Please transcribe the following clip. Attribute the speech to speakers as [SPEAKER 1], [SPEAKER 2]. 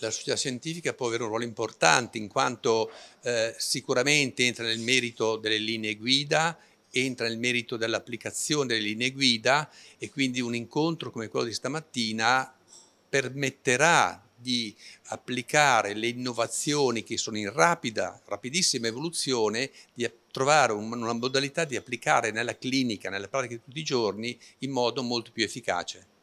[SPEAKER 1] la società scientifica può avere un ruolo importante in quanto eh, sicuramente entra nel merito delle linee guida, entra nel merito dell'applicazione delle linee guida e quindi un incontro come quello di stamattina permetterà di applicare le innovazioni che sono in rapida, rapidissima evoluzione, di trovare una modalità di applicare nella clinica, nella pratica di tutti i giorni in modo molto più efficace.